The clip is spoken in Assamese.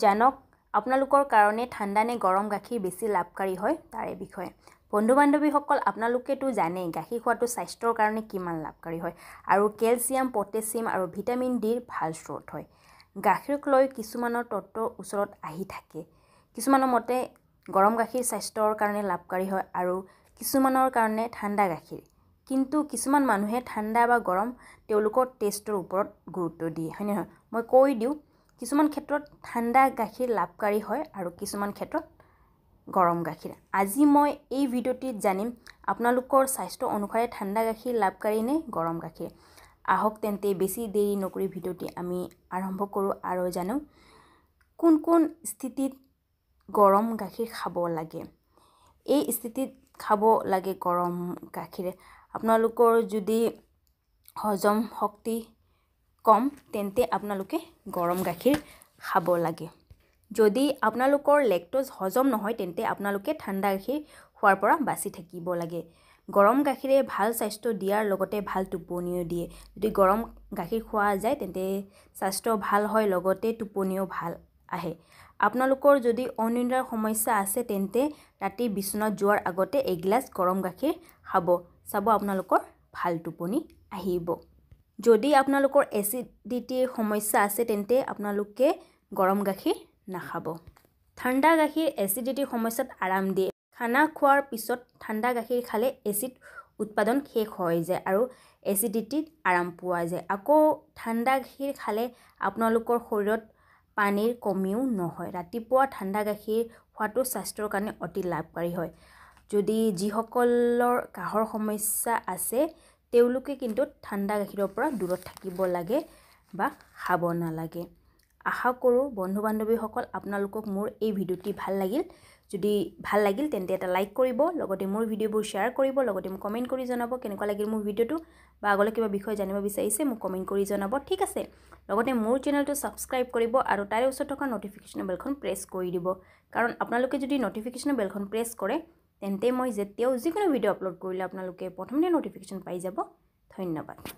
জানক আপোনালোকৰ কাৰণে ঠাণ্ডা নে গৰম গাখীৰ বেছি লাভকাৰী হয় তাৰে বিষয়ে বন্ধু বান্ধৱীসকল আপোনালোকেতো জানেই গাখীৰ খোৱাটো স্বাস্থ্যৰ কাৰণে কিমান লাভকাৰী হয় আৰু কেলছিয়াম পটেছিয়াম আৰু ভিটামিন ডিৰ ভাল স্ৰোত হয় গাখীৰক লৈ কিছুমানৰ তত্ব ওচৰত আহি থাকে কিছুমানৰ মতে গৰম গাখীৰ স্বাস্থ্যৰ কাৰণে লাভকাৰী হয় আৰু কিছুমানৰ কাৰণে ঠাণ্ডা গাখীৰ কিন্তু কিছুমান মানুহে ঠাণ্ডা বা গৰম তেওঁলোকৰ টেষ্টৰ ওপৰত গুৰুত্ব দিয়ে হয়নে নহয় মই কৈ দিওঁ কিছুমান ক্ষেত্ৰত ঠাণ্ডা গাখীৰ লাভকাৰী হয় আৰু কিছুমান ক্ষেত্ৰত গৰম গাখীৰ আজি মই এই ভিডিঅ'টিত জানিম আপোনালোকৰ স্বাস্থ্য অনুসাৰে ঠাণ্ডা গাখীৰ লাভকাৰী নে গৰম গাখীৰ আহক তেন্তে বেছি দেৰি নকৰি ভিডিঅ'টি আমি আৰম্ভ কৰোঁ আৰু জানো কোন কোন স্থিতিত গৰম গাখীৰ খাব লাগে এই স্থিতিত খাব লাগে গৰম গাখীৰ আপোনালোকৰ যদি হজম শক্তি কম তেন্তে আপোনালোকে গৰম গাখীৰ খাব লাগে যদি আপোনালোকৰ লেক্টোজ হজম নহয় তেন্তে আপোনালোকে ঠাণ্ডা গাখীৰ খোৱাৰ পৰা বাচি থাকিব লাগে গৰম গাখীৰে ভাল স্বাস্থ্য দিয়াৰ লগতে ভাল টোপনিও দিয়ে যদি গৰম গাখীৰ খোৱা যায় তেন্তে স্বাস্থ্য ভাল হয় লগতে টোপনিও ভাল আহে আপোনালোকৰ যদি অনিদ্ৰাৰ সমস্যা আছে তেন্তে ৰাতি বিচনাত যোৱাৰ আগতে এগিলাচ গৰম গাখীৰ খাব চাব আপোনালোকৰ ভাল টোপনি আহিব যদি আপোনালোকৰ এচিডিটিৰ সমস্যা আছে তেন্তে আপোনালোকে গৰম গাখীৰ নাখাব ঠাণ্ডা গাখীৰ এচিডিটিৰ সমস্যাত আৰাম দিয়ে খানা খোৱাৰ পিছত ঠাণ্ডা গাখীৰ খালে এচিড উৎপাদন শেষ হৈ যায় আৰু এচিডিটিত আৰাম পোৱা যায় আকৌ ঠাণ্ডা গাখীৰ খালে আপোনালোকৰ শৰীৰত পানীৰ কমিও নহয় ৰাতিপুৱা ঠাণ্ডা গাখীৰ খোৱাটো স্বাস্থ্যৰ কাৰণে অতি লাভকাৰী হয় যদি যিসকলৰ কাহৰ সমস্যা আছে তেওঁলোকে কিন্তু ঠাণ্ডা গাখীৰৰ পৰা দূৰত থাকিব লাগে বা খাব নালাগে আশা কৰোঁ বন্ধু বান্ধৱীসকল আপোনালোকক মোৰ এই ভিডিঅ'টি ভাল লাগিল যদি ভাল লাগিল তেন্তে এটা লাইক কৰিব লগতে মোৰ ভিডিঅ'বোৰ শ্বেয়াৰ কৰিব লগতে মোক কমেণ্ট কৰি জনাব কেনেকুৱা লাগিল মোৰ ভিডিঅ'টো বা আগলৈ কিবা বিষয়ে জানিব বিচাৰিছে মোক কমেণ্ট কৰি জনাব ঠিক আছে লগতে মোৰ চেনেলটো ছাবস্ক্ৰাইব কৰিব আৰু তাৰে ওচৰত থকা নটিফিকেশ্যন বেলখন প্ৰেছ কৰি দিব কাৰণ আপোনালোকে যদি নটিফিকেশ্যন বেলখন প্ৰেছ কৰে তেন্তে মই যেতিয়াও যিকোনো ভিডিঅ' আপলোড কৰিলে আপোনালোকে প্ৰথমতে ন'টিফিকেশ্যন পাই যাব ধন্যবাদ